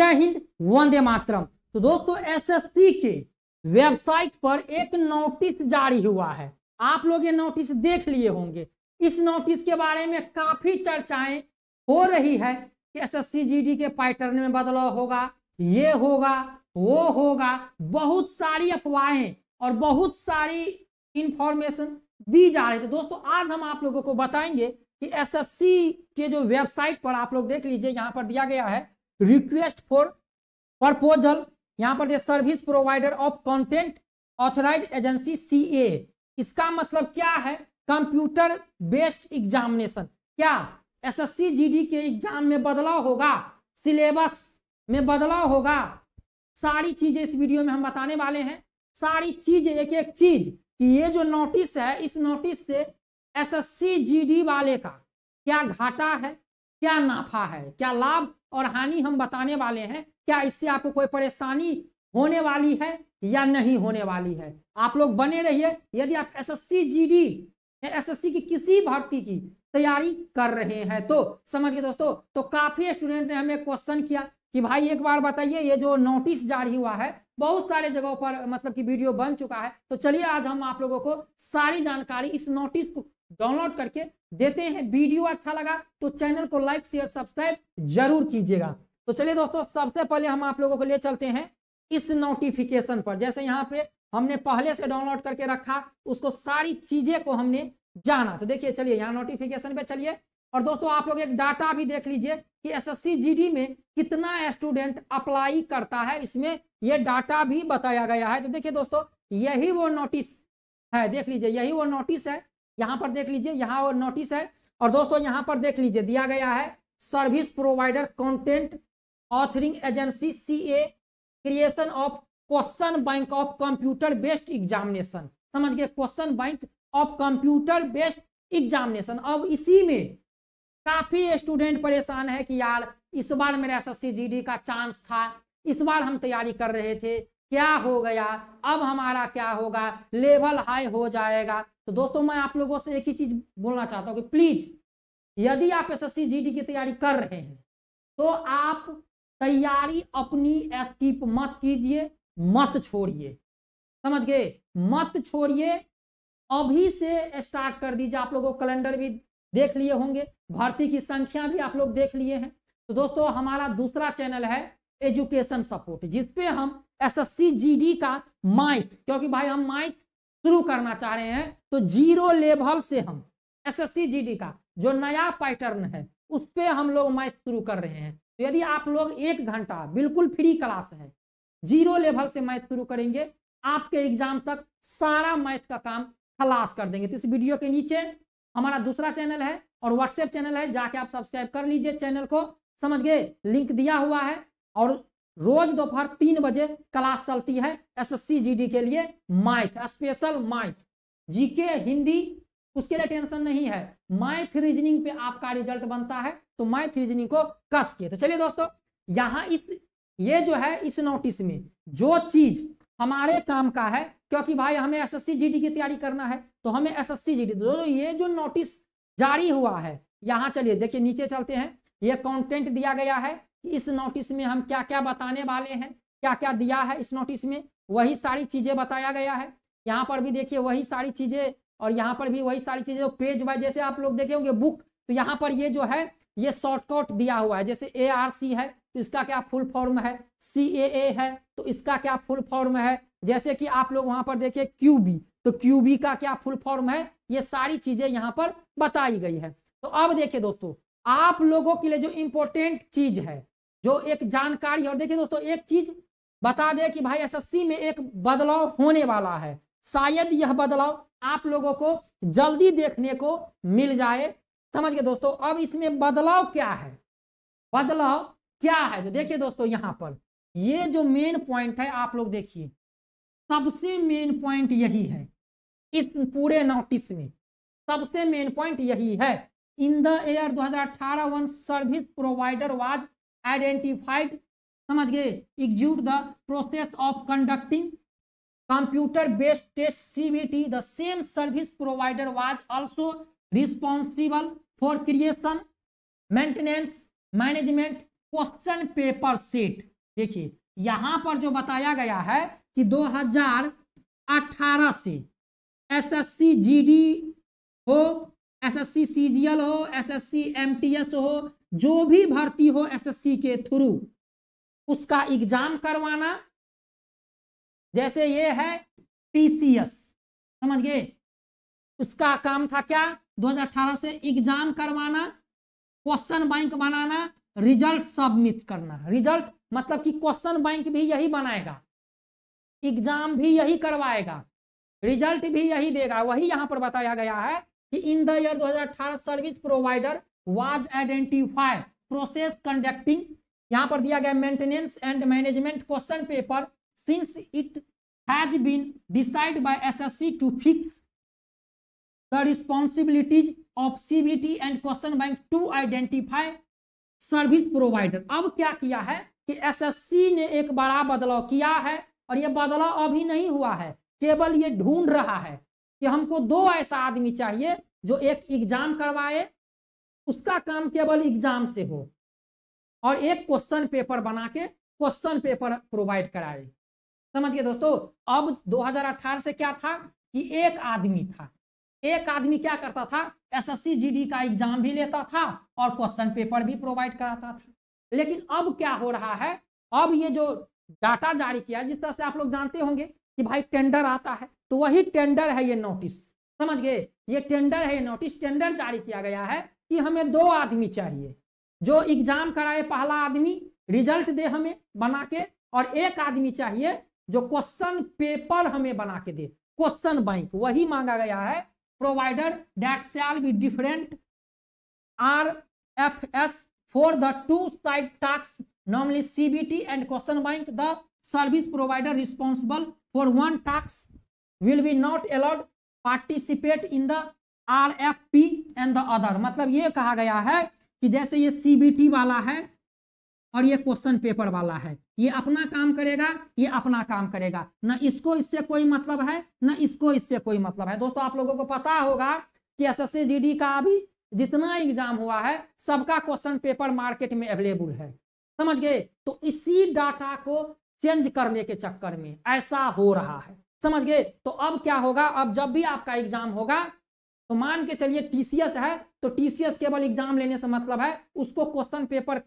जय हिंद वंदे मातरम तो दोस्तों एसएससी के वेबसाइट पर एक नोटिस जारी हुआ है आप लोग ये नोटिस देख लिए होंगे इस नोटिस के बारे में काफी चर्चाएं हो रही है कि एसएससी जीडी के पैटर्न में बदलाव होगा ये होगा वो होगा बहुत सारी अफवाहें और बहुत सारी इंफॉर्मेशन दी जा रही है तो दोस्तों आज हम आप लोगों को बताएंगे कि एसएससी के जो वेबसाइट पर आप लोग देख लीजिए यहाँ पर दिया गया है रिक्वेस्ट फॉर प्रपोजल यहाँ पर service provider of content authorise agency C A इसका मतलब क्या है कंप्यूटर बेस्ड एग्जामिनेशन क्या एसएससी जीडी के एग्जाम में बदलाव होगा सिलेबस में बदलाव होगा सारी चीजें इस वीडियो में हम बताने वाले हैं सारी चीज एक एक चीज कि ये जो नोटिस है इस नोटिस से एसएससी जीडी वाले का क्या घाटा है क्या नाफा है क्या लाभ और हानि हम बताने वाले हैं क्या इससे आपको कोई परेशानी होने वाली है या नहीं होने वाली है आप लोग बने रहिए यदि आप एसएससी जीडी या एसएससी की किसी भर्ती की तैयारी कर रहे हैं तो समझ गए दोस्तों तो काफी स्टूडेंट ने हमें क्वेश्चन किया कि भाई एक बार बताइए ये जो नोटिस जारी हुआ है बहुत सारे जगहों पर मतलब कि वीडियो बन चुका है तो चलिए आज हम आप लोगों को सारी जानकारी इस नोटिस डाउनलोड करके देते हैं वीडियो अच्छा लगा तो चैनल को लाइक शेयर सब्सक्राइब जरूर कीजिएगा तो चलिए दोस्तों सबसे पहले हम आप लोगों को ले चलते हैं इस नोटिफिकेशन पर जैसे यहाँ पे हमने पहले से डाउनलोड करके रखा उसको सारी चीजें को हमने जाना तो देखिए चलिए यहाँ नोटिफिकेशन पे चलिए और दोस्तों आप लोग एक डाटा भी देख लीजिए कि एसएससी जीडी में कितना स्टूडेंट अप्लाई करता है इसमें यह डाटा भी बताया गया है तो देखिए दोस्तों यही वो नोटिस है देख लीजिए यही वो नोटिस है यहाँ पर देख लीजिए यहाँ और नोटिस है और दोस्तों यहाँ पर देख लीजिए दिया गया है service provider content authoring agency C A creation of question bank of computer based examination समझ गए question bank of computer based examination अब इसी में काफी स्टूडेंट परेशान है कि यार इस बार मेरा एस एस का चांस था इस बार हम तैयारी कर रहे थे क्या हो गया अब हमारा क्या होगा लेवल हाई हो जाएगा तो दोस्तों मैं आप लोगों से एक ही चीज बोलना चाहता हूँ कि प्लीज यदि आप एस एस की तैयारी कर रहे हैं तो आप तैयारी अपनी स्कीप मत कीजिए मत छोड़िए समझ गए मत छोड़िए अभी से स्टार्ट कर दीजिए आप लोगों कैलेंडर भी देख लिए होंगे भर्ती की संख्या भी आप लोग देख लिए हैं तो दोस्तों हमारा दूसरा चैनल है एजुकेशन सपोर्ट जिसपे हम S S C G D का माइक क्योंकि भाई हम माइक शुरू करना चाह रहे हैं तो जीरो लेवल से हम S S C G D का जो नया पैटर्न है उस पर हम लोग माइक शुरू कर रहे हैं तो यदि आप लोग एक घंटा बिल्कुल फ्री क्लास है जीरो लेवल से मैथ शुरू करेंगे आपके एग्जाम तक सारा मैथ का काम खलास कर देंगे तो इस वीडियो के नीचे हमारा दूसरा चैनल है और व्हाट्सएप चैनल है जाके आप सब्सक्राइब कर लीजिए चैनल को समझ गए लिंक दिया हुआ है और रोज दोपहर तीन बजे क्लास चलती है एसएससी जीडी के लिए math special math GK Hindi उसके लिए टेंशन नहीं है माइथ रीजनिंग पे आपका रिजल्ट बनता है तो माइथ रीजनिंग को कस के तो चलिए दोस्तों यहाँ इस ये जो है इस नोटिस में जो चीज हमारे काम का है क्योंकि भाई हमें एस एस की तैयारी करना है तो हमें एस एस दोस्तों ये जो नोटिस जारी हुआ है यहाँ चलिए देखिए नीचे चलते हैं ये कंटेंट दिया गया है इस नोटिस में हम क्या क्या बताने वाले हैं क्या क्या दिया है इस नोटिस में वही सारी चीज़ें बताया गया है यहाँ पर भी देखिए वही सारी चीज़ें और यहाँ पर भी वही सारी चीज़ें पेज वाइज जैसे आप लोग देखे होंगे बुक तो यहाँ पर ये जो है ये शॉर्टकट दिया हुआ है जैसे ए आर सी है तो इसका क्या फुल फॉर्म है सी ए ए है तो इसका क्या फुल फॉर्म है जैसे कि आप लोग वहां पर देखिए क्यू बी तो क्यू बी का क्या फुल फॉर्म है ये सारी चीजें यहाँ पर बताई गई है तो अब देखिए दोस्तों आप लोगों के लिए जो इंपॉर्टेंट चीज है जो एक जानकारी और देखिए दोस्तों एक चीज बता दे कि भाई एसएससी में एक बदलाव होने वाला है शायद यह बदलाव आप लोगों को जल्दी देखने को मिल जाए समझ गए दोस्तों अब इसमें बदलाव क्या है बदलाव क्या है तो देखिए दोस्तों यहाँ पर ये जो मेन पॉइंट है आप लोग देखिए सबसे मेन पॉइंट यही है इस पूरे नोटिस में सबसे मेन पॉइंट यही है in the year 2018 one service provider was identified समझ गए execute the process of conducting computer based test C B T the same service provider was also responsible for creation maintenance management question paper set देखिए यहां पर जो बताया गया है कि 2018 से S S C G D हो S S C C G L हो S S C M T S हो जो भी भर्ती हो एसएससी के थ्रू उसका एग्जाम करवाना जैसे ये है टीसीएस समझ गए उसका काम था क्या 2018 से एग्जाम करवाना क्वेश्चन बैंक बनाना रिजल्ट सबमिट करना रिजल्ट मतलब कि क्वेश्चन बैंक भी यही बनाएगा एग्जाम भी यही करवाएगा रिजल्ट भी यही देगा वही यहां पर बताया गया है कि in the year 2018 service provider was identify process conducting यहां पर दिया गया maintenance and management question paper since it has been decide by SSC to fix the responsibilities of CBT and question bank to identify service provider अब क्या किया है कि SSC ने एक बड़ा बदलाव किया है और यह बदलाव अभी नहीं हुआ है केवल ये ढूंढ रहा है कि हमको दो ऐसा आदमी चाहिए जो एक एग्जाम करवाए उसका काम केवल एग्जाम से हो और एक क्वेश्चन पेपर बना के क्वेश्चन पेपर प्रोवाइड कराए समझिए दोस्तों अब 2018 से क्या था कि एक आदमी था एक आदमी क्या करता था एसएससी जीडी e का एग्जाम भी लेता था और क्वेश्चन पेपर भी प्रोवाइड कराता था लेकिन अब क्या हो रहा है अब ये जो डाटा जारी किया जिस तरह से आप लोग जानते होंगे कि भाई टेंडर आता है तो वही टेंडर है ये नोटिस समझ गए ये टेंडर है ये नोटिस टेंडर जारी किया गया है कि हमें दो आदमी चाहिए जो एग्जाम कराए पहला आदमी रिजल्ट दे हमें बना के और एक आदमी चाहिए जो क्वेश्चन पेपर हमें बना के दे क्वेश्चन बैंक वही मांगा गया है provider that shall be different R F S for the two side task normally CBT and question bank the service provider responsible for one task will be not allowed participate in the R F P and the other मतलब ये कहा गया है कि जैसे ये सी वाला है और ये क्वेश्चन पेपर वाला है ये अपना काम करेगा ये अपना काम करेगा ना इसको इससे कोई मतलब है ना इसको इससे कोई मतलब है दोस्तों आप लोगों को पता होगा कि एस एस का अभी जितना एग्जाम हुआ है सबका क्वेश्चन पेपर मार्केट में अवेलेबल है समझ गए तो इसी डाटा को चेंज करने के चक्कर में ऐसा हो रहा है समझ गए तो अब क्या होगा अब जब भी आपका एग्जाम होगा तो मान के चलिए टीसीएस है तो टीसीएस केवल एग्जाम लेने से मतलब है उसको क्वेश्चन पेपर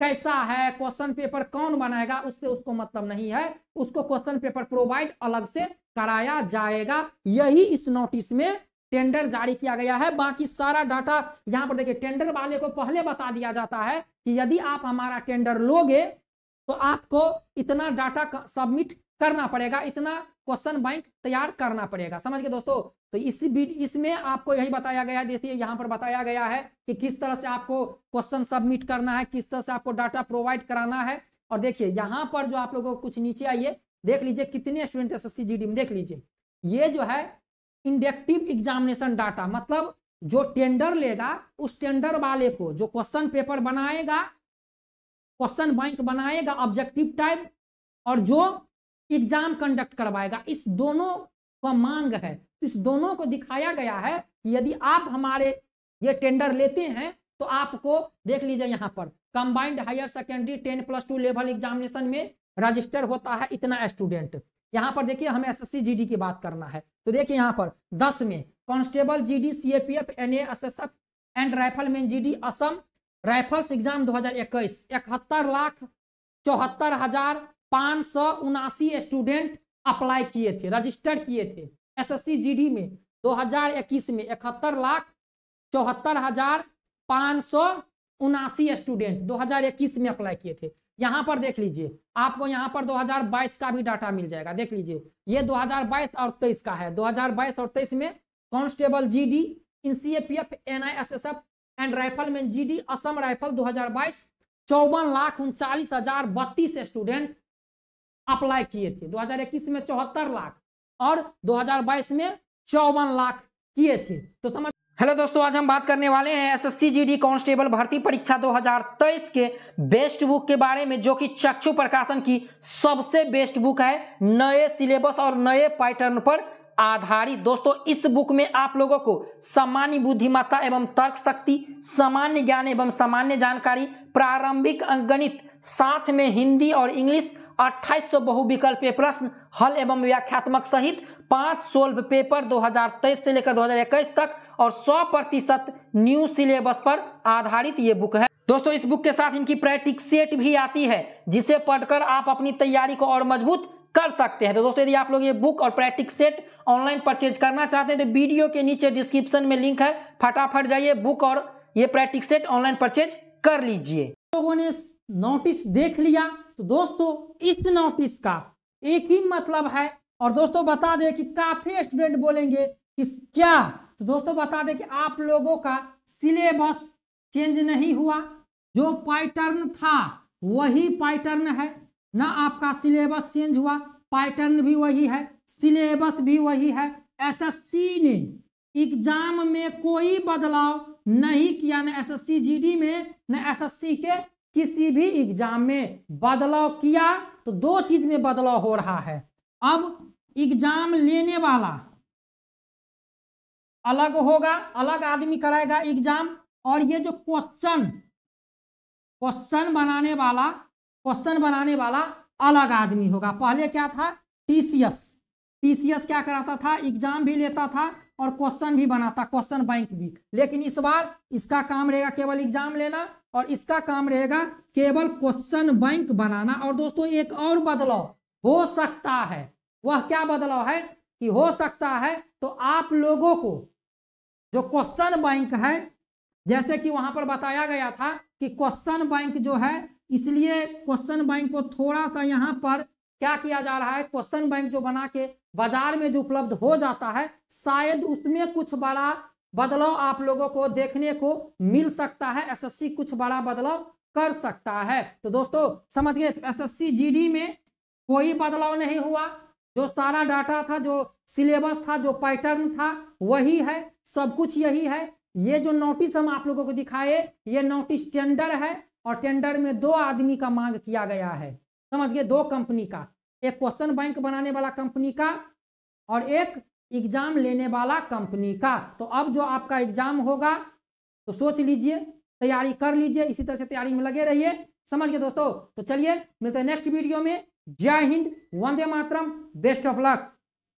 कैसा है क्वेश्चन पेपर कौन बनाएगा उससे उसको मतलब नहीं है उसको क्वेश्चन पेपर प्रोवाइड अलग से कराया जाएगा यही इस नोटिस में टेंडर जारी किया गया है बाकी सारा डाटा यहां पर देखिए टेंडर वाले को पहले बता दिया जाता है कि यदि आप हमारा टेंडर लोगे तो आपको इतना डाटा सबमिट करना पड़ेगा इतना क्वेश्चन बैंक तैयार करना पड़ेगा समझ गए दोस्तों तो इसी इसमें आपको यही बताया गया है देखिए यहाँ पर बताया गया है कि किस तरह से आपको क्वेश्चन सबमिट करना है किस तरह से आपको डाटा प्रोवाइड कराना है और देखिए यहाँ पर जो आप लोगों को कुछ नीचे आइए देख लीजिए कितने स्टूडेंट एस एस में देख लीजिए ये जो है इंडेक्टिव एग्जामिनेशन डाटा मतलब जो टेंडर लेगा उस टेंडर वाले को जो क्वेश्चन पेपर बनाएगा क्वेश्चन बैंक बनाएगा ऑब्जेक्टिव टाइप और जो एग्जाम कंडक्ट करवाएगा इस दोनों का मांग है इस दोनों को दिखाया गया है कि यदि आप हमारे ये टेंडर लेते हैं तो आपको देख लीजिए यहाँ पर combined higher secondary ten plus two level examination में रजिस्टर होता है इतना स्टूडेंट यहाँ पर देखिए हमें एस जीडी की बात करना है तो देखिए यहाँ पर दस में constable G D C constable GD CAPF NASSF and rifleman the Assam rifles exam 2021 इकहत्तर लाख चौहत्तर हजार पाँच सौ उनासी स्टूडेंट अप्लाई किए थे रजिस्टर किए थे एसएससी जीडी में 2021 में इकहत्तर लाख चौहत्तर हजार पाँच सौ स्टूडेंट 2021 में अप्लाई किए थे यहाँ पर देख लीजिए आपको यहाँ पर 2022 का भी डाटा मिल जाएगा देख लीजिए ये 2022 और 23 का है 2022 और 23 में constable GD in C F NISSF and rifleman GD Assam rifle 2022 चौवन लाख उनचालीस हजार बत्तीस स्टूडेंट अप्लाई किए थे 2021 में चौहत्तर लाख और 2022 में चौवन लाख किए थे तो समझ हेलो दोस्तों आज हम बात करने वाले हैं एसएससी जीडी कांस्टेबल भर्ती परीक्षा 2023 के बेस्ट बुक के बारे में जो कि चक्षु प्रकाशन की सबसे बेस्ट बुक है नए सिलेबस और नए पैटर्न पर आधारित दोस्तों इस बुक में आप लोगों को सामान्य बुद्धिमत्ता एवं तर्क शक्ति सामान्य ज्ञान एवं सामान्य जानकारी प्रारंभिक गणित साथ में हिंदी और इंग्लिश अट्ठाईस सौ बहुविकल्पीय प्रश्न हल एवं व्याख्यात्मक सहित पांच सोल्व पेपर 2023 से लेकर 2021 तक और 100 प्रतिशत न्यू सिलेबस पर आधारित ये बुक है दोस्तों इस बुक के साथ इनकी प्रैक्टिक सेट भी आती है जिसे पढ़कर आप अपनी तैयारी को और मजबूत कर सकते हैं तो दोस्तों यदि आप लोग ये बुक और प्रैक्टिक सेट ऑनलाइन परचेज करना चाहते हैं तो वीडियो के नीचे डिस्क्रिप्शन में लिंक है फटाफट जाइए बुक और ये प्रैक्टिक सेट ऑनलाइन परचेज कर लीजिए लोगों ने नोटिस देख लिया तो दोस्तों इस नोटिस का एक ही मतलब है और दोस्तों बता दें कि काफी स्टूडेंट बोलेंगे कि क्या तो दोस्तों बता दें कि आप लोगों का सिलेबस चेंज नहीं हुआ जो पैटर्न था वही पैटर्न है ना आपका सिलेबस चेंज हुआ पैटर्न भी वही है सिलेबस भी वही है एसएससी ने एग्जाम में कोई बदलाव नहीं किया ना एसएससी जीडी में न एसएससी के किसी भी एग्जाम में बदलाव किया तो दो चीज में बदलाव हो रहा है अब एग्जाम लेने वाला अलग होगा अलग आदमी कराएगा एग्जाम और ये जो क्वेश्चन क्वेश्चन बनाने वाला क्वेश्चन बनाने वाला अलग आदमी होगा पहले क्या था टीसीएस टीसीएस क्या कराता था एग्जाम भी लेता था और क्वेश्चन भी बनाता क्वेश्चन बैंक भी लेकिन इस बार इसका काम रहेगा केवल एग्जाम लेना और इसका काम रहेगा केवल क्वेश्चन बैंक बनाना और दोस्तों एक और बदलाव हो सकता है वह क्या बदलाव है कि हो सकता है तो आप लोगों को जो क्वेश्चन बैंक है जैसे कि वहां पर बताया गया था कि क्वेश्चन बैंक जो है इसलिए क्वेश्चन बैंक को थोड़ा सा यहाँ पर क्या किया जा रहा है क्वेश्चन बैंक जो बना के बाजार में जो उपलब्ध हो जाता है शायद उसमें कुछ बड़ा बदलाव आप लोगों को देखने को मिल सकता है एसएससी कुछ बड़ा बदलाव कर सकता है तो दोस्तों समझ गए एसएससी तो जीडी में कोई बदलाव नहीं हुआ जो सारा डाटा था जो सिलेबस था जो पैटर्न था वही है सब कुछ यही है ये जो नोटिस हम आप लोगों को दिखाए ये नोटिस टेंडर है और टेंडर में दो आदमी का मांग किया गया है समझ गए दो कंपनी का एक क्वेश्चन बैंक बनाने वाला कंपनी का और एक एग्जाम लेने वाला कंपनी का तो अब जो आपका एग्जाम होगा तो सोच लीजिए तैयारी कर लीजिए इसी तरह से तैयारी में लगे रहिए समझ गए दोस्तों तो चलिए मिलते हैं नेक्स्ट वीडियो में जय हिंद वंदे मातरम बेस्ट ऑफ लक